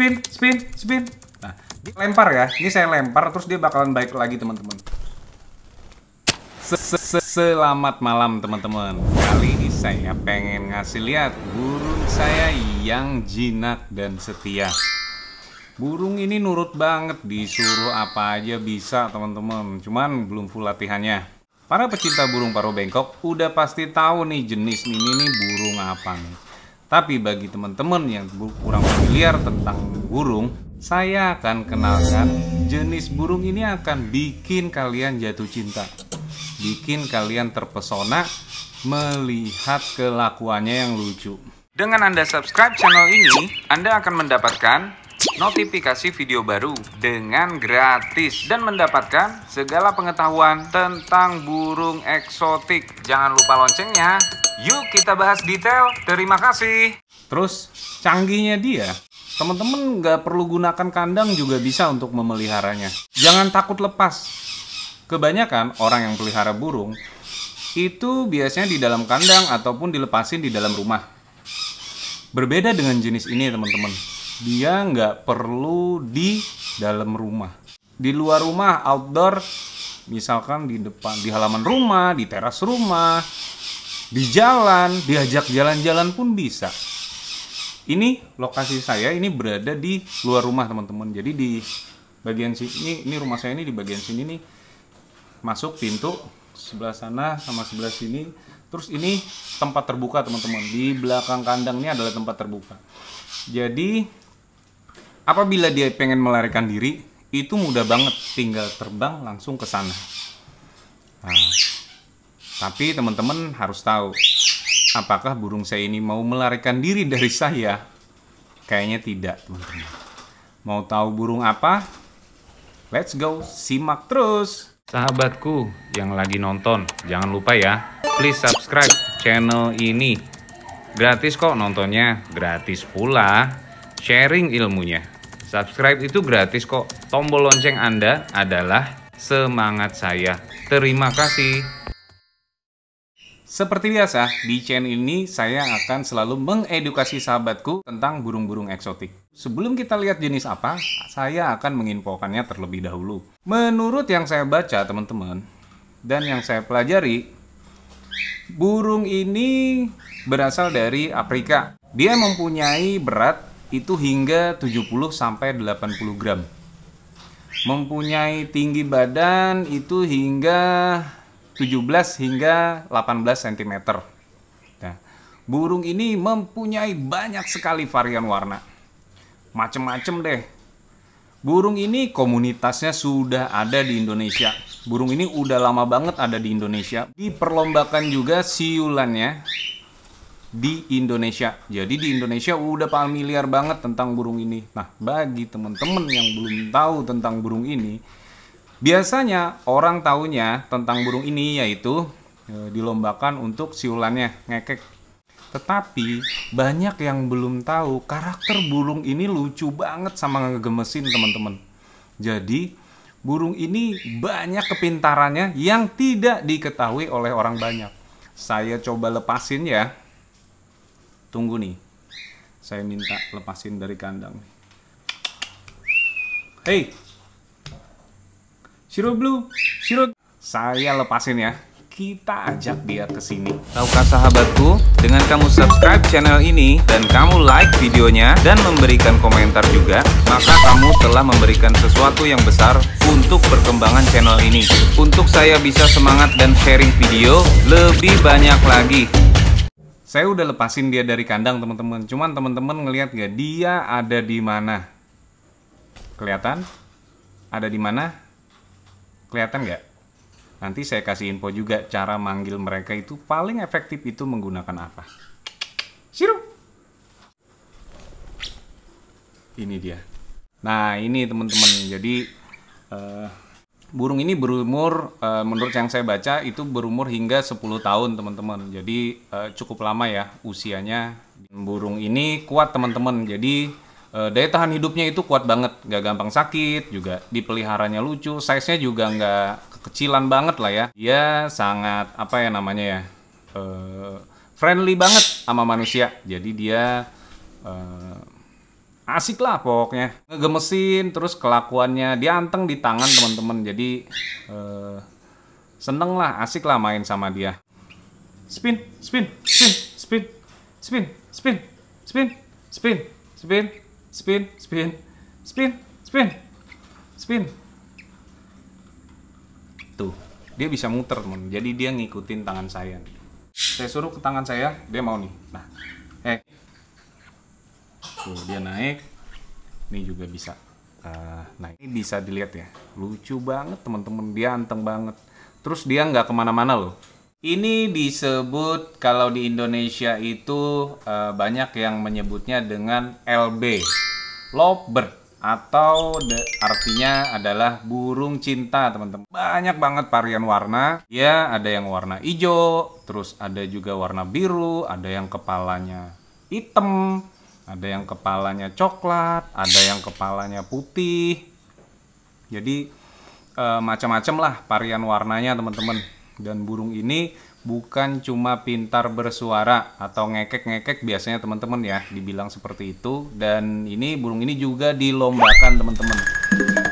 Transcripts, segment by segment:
spin, spin, spin. Nah, lempar ya. Ini saya lempar, terus dia bakalan baik lagi teman-teman. Selamat malam teman-teman. Kali ini saya pengen ngasih lihat burung saya yang jinak dan setia. Burung ini nurut banget, disuruh apa aja bisa teman-teman. Cuman belum full latihannya. Para pecinta burung paruh bengkok udah pasti tahu nih jenis ini nih burung apa nih. Tapi bagi teman-teman yang kurang familiar tentang burung, saya akan kenalkan jenis burung ini akan bikin kalian jatuh cinta. Bikin kalian terpesona melihat kelakuannya yang lucu. Dengan Anda subscribe channel ini, Anda akan mendapatkan notifikasi video baru dengan gratis dan mendapatkan segala pengetahuan tentang burung eksotik. Jangan lupa loncengnya. Yuk kita bahas detail. Terima kasih. Terus canggihnya dia, teman-teman nggak perlu gunakan kandang juga bisa untuk memeliharanya. Jangan takut lepas. Kebanyakan orang yang pelihara burung itu biasanya di dalam kandang ataupun dilepasin di dalam rumah. Berbeda dengan jenis ini teman-teman dia nggak perlu di dalam rumah di luar rumah outdoor misalkan di depan di halaman rumah di teras rumah di jalan diajak jalan-jalan pun bisa ini lokasi saya ini berada di luar rumah teman-teman jadi di bagian sini ini rumah saya ini di bagian sini nih masuk pintu sebelah sana sama sebelah sini terus ini tempat terbuka teman-teman di belakang kandang ini adalah tempat terbuka jadi apabila dia pengen melarikan diri itu mudah banget tinggal terbang langsung ke sana nah, tapi teman-teman harus tahu apakah burung saya ini mau melarikan diri dari saya kayaknya tidak teman-teman mau tahu burung apa let's go simak terus sahabatku yang lagi nonton jangan lupa ya please subscribe channel ini gratis kok nontonnya gratis pula sharing ilmunya Subscribe itu gratis kok. Tombol lonceng Anda adalah semangat saya. Terima kasih. Seperti biasa, di channel ini saya akan selalu mengedukasi sahabatku tentang burung-burung eksotik. Sebelum kita lihat jenis apa, saya akan menginfokannya terlebih dahulu. Menurut yang saya baca teman-teman, dan yang saya pelajari, burung ini berasal dari Afrika. Dia mempunyai berat itu hingga 70 sampai 80 gram. Mempunyai tinggi badan itu hingga 17 hingga 18 cm. Nah, burung ini mempunyai banyak sekali varian warna. Macem-macem deh. Burung ini komunitasnya sudah ada di Indonesia. Burung ini udah lama banget ada di Indonesia. Diperlombakan juga siulannya di Indonesia. Jadi di Indonesia udah familiar banget tentang burung ini. Nah, bagi teman-teman yang belum tahu tentang burung ini, biasanya orang tahunya tentang burung ini yaitu e, dilombakan untuk siulannya, ngekek. Tetapi banyak yang belum tahu karakter burung ini lucu banget sama ngegemesin teman-teman. Jadi burung ini banyak kepintarannya yang tidak diketahui oleh orang banyak. Saya coba lepasin ya tunggu nih saya minta lepasin dari kandang nih hey Shiro Blue Shiro saya lepasin ya kita ajak dia ke sini. Tahukah sahabatku, dengan kamu subscribe channel ini dan kamu like videonya dan memberikan komentar juga, maka kamu telah memberikan sesuatu yang besar untuk perkembangan channel ini. Untuk saya bisa semangat dan sharing video lebih banyak lagi. Saya udah lepasin dia dari kandang teman-teman. Cuman teman-teman ngelihat gak dia ada di mana? Kelihatan? Ada di mana? Kelihatan nggak? Nanti saya kasih info juga cara manggil mereka itu paling efektif itu menggunakan apa. Sirup. Ini dia. Nah ini teman-teman. Jadi uh, burung ini berumur uh, menurut yang saya baca itu berumur hingga 10 tahun teman-teman. Jadi uh, cukup lama ya usianya. Burung ini kuat teman-teman. Jadi uh, daya tahan hidupnya itu kuat banget. Nggak gampang sakit juga. Dipeliharanya lucu. Size-nya juga nggak kekecilan banget lah ya. Dia sangat apa ya namanya ya. Uh, friendly banget sama manusia. Jadi dia... Uh, asik lah pokoknya ngegemesin terus kelakuannya dianteng di tangan teman-teman jadi eh, seneng lah asik lah main sama dia spin spin spin spin spin spin spin spin spin spin spin spin spin spin tuh dia bisa muter teman jadi dia ngikutin tangan saya saya suruh ke tangan saya dia mau nih nah tuh dia naik ini juga bisa uh, naik ini bisa dilihat ya lucu banget teman-teman dia anteng banget terus dia nggak kemana-mana loh ini disebut kalau di Indonesia itu uh, banyak yang menyebutnya dengan LB lovebird atau de, artinya adalah burung cinta teman-teman banyak banget varian warna ya ada yang warna hijau terus ada juga warna biru ada yang kepalanya hitam ada yang kepalanya coklat, ada yang kepalanya putih. Jadi e, macam-macam lah varian warnanya teman-teman. Dan burung ini bukan cuma pintar bersuara atau ngekek-ngekek biasanya teman-teman ya, dibilang seperti itu. Dan ini burung ini juga dilombakan teman-teman.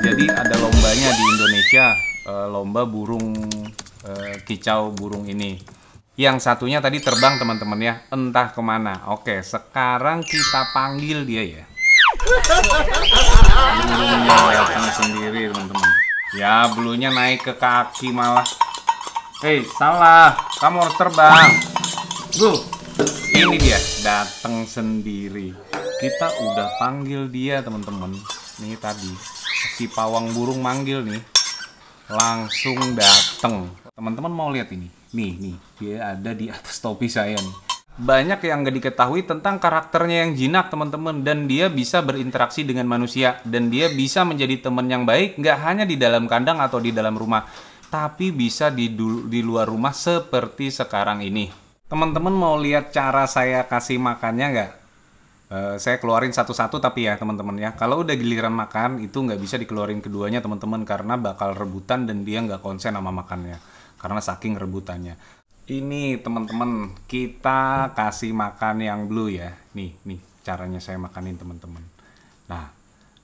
Jadi ada lombanya di Indonesia, e, lomba burung e, kicau burung ini. Yang satunya tadi terbang teman-teman ya, entah kemana. Oke, sekarang kita panggil dia ya. Blunya sendiri teman-teman. Ya, blunya naik ke kaki malah. Hei, salah. Kamu harus terbang. bu ini dia datang sendiri. Kita udah panggil dia teman-teman. Nih tadi si pawang burung manggil nih. Langsung dateng Teman-teman mau lihat ini? Nih, nih, dia ada di atas topi saya nih. Banyak yang gak diketahui tentang karakternya yang jinak, teman-teman. Dan dia bisa berinteraksi dengan manusia. Dan dia bisa menjadi teman yang baik, Gak hanya di dalam kandang atau di dalam rumah. Tapi bisa di, di luar rumah seperti sekarang ini. Teman-teman mau lihat cara saya kasih makannya gak? Uh, eh, saya keluarin satu-satu tapi ya teman-teman ya kalau udah giliran makan itu nggak bisa dikeluarin keduanya teman-teman karena bakal rebutan dan dia nggak konsen sama makannya karena saking rebutannya. Ini teman-teman, kita kasih makan yang blue ya. Nih, nih caranya saya makanin teman-teman. Nah,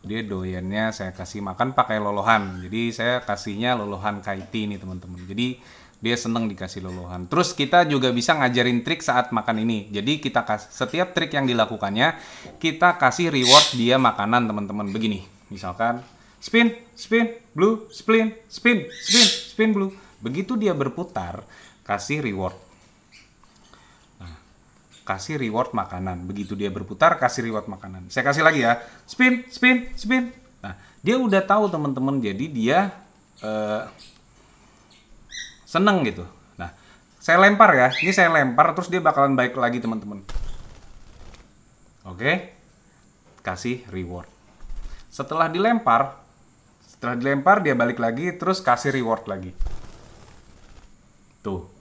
dia doyannya saya kasih makan pakai lolohan. Jadi saya kasihnya lolohan kaiti nih teman-teman. Jadi dia seneng dikasih lolohan. Terus kita juga bisa ngajarin trik saat makan ini. Jadi kita kasih, setiap trik yang dilakukannya kita kasih reward dia makanan teman-teman. Begini, misalkan spin, spin, blue, spin, spin, spin, spin blue. Begitu dia berputar, kasih reward. Nah, kasih reward makanan. Begitu dia berputar, kasih reward makanan. Saya kasih lagi ya. Spin, spin, spin. Nah, dia udah tahu teman-teman. Jadi dia eh, seneng gitu. Nah, saya lempar ya. Ini saya lempar, terus dia bakalan baik lagi teman-teman. Oke, kasih reward. Setelah dilempar, setelah dilempar dia balik lagi, terus kasih reward lagi. Tuh. Gitu.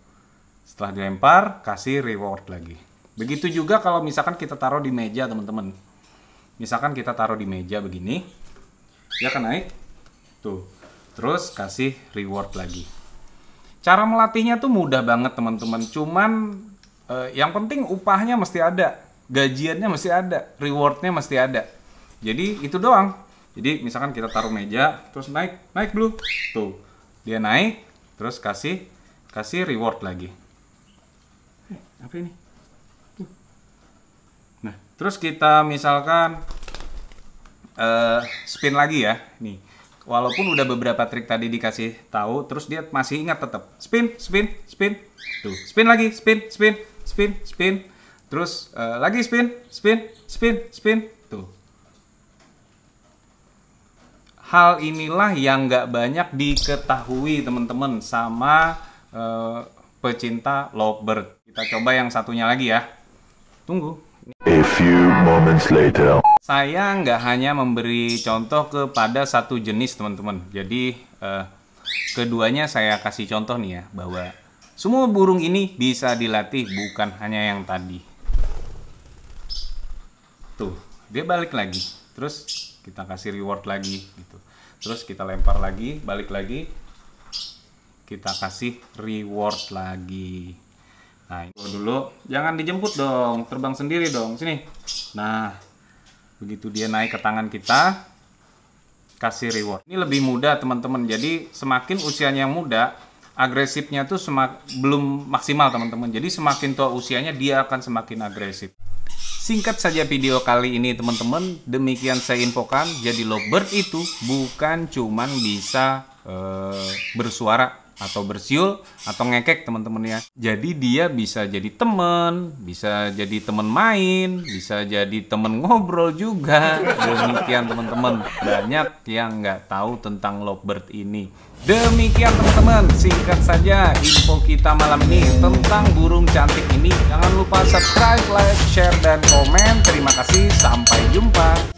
Setelah dilempar, kasih reward lagi. Begitu juga kalau misalkan kita taruh di meja, teman-teman. Misalkan kita taruh di meja begini. Dia akan naik. Tuh. Terus kasih reward lagi. Cara melatihnya tuh mudah banget, teman-teman. Cuman eh, yang penting upahnya mesti ada. Gajiannya mesti ada, rewardnya mesti ada. Jadi itu doang. Jadi misalkan kita taruh meja, terus naik, naik dulu. Tuh, dia naik, terus kasih Kasih reward lagi. Eh, apa ini? Uh. Nah, terus kita misalkan uh, spin lagi ya. Nih, walaupun udah beberapa trik tadi dikasih tahu, terus dia masih ingat tetap. Spin, spin, spin. Tuh, spin lagi, spin, spin, spin, spin. Terus uh, lagi spin, spin, spin, spin. Tuh. Hal inilah yang nggak banyak diketahui teman-teman sama Eh, pecinta lovebird. Kita coba yang satunya lagi ya. Tunggu. A few moments later. Saya nggak hanya memberi contoh kepada satu jenis teman-teman. Jadi uh, keduanya saya kasih contoh nih ya bahwa semua burung ini bisa dilatih bukan hanya yang tadi. Tuh, dia balik lagi. Terus kita kasih reward lagi gitu. Terus kita lempar lagi, balik lagi kita kasih reward lagi nah itu dulu jangan dijemput dong terbang sendiri dong sini nah begitu dia naik ke tangan kita kasih reward ini lebih mudah teman-teman jadi semakin usianya yang muda agresifnya tuh semak belum maksimal teman-teman jadi semakin tua usianya dia akan semakin agresif Singkat saja video kali ini teman-teman, demikian saya infokan. Jadi lovebird itu bukan cuman bisa uh, bersuara atau bersiul atau ngekek teman-teman ya. Jadi dia bisa jadi teman bisa jadi teman main, bisa jadi teman ngobrol juga. Demikian teman-teman, banyak yang nggak tahu tentang lovebird ini. Demikian teman-teman, singkat saja info kita malam ini tentang burung cantik ini. Jangan lupa subscribe, like, share, dan komen. Terima kasih, sampai jumpa.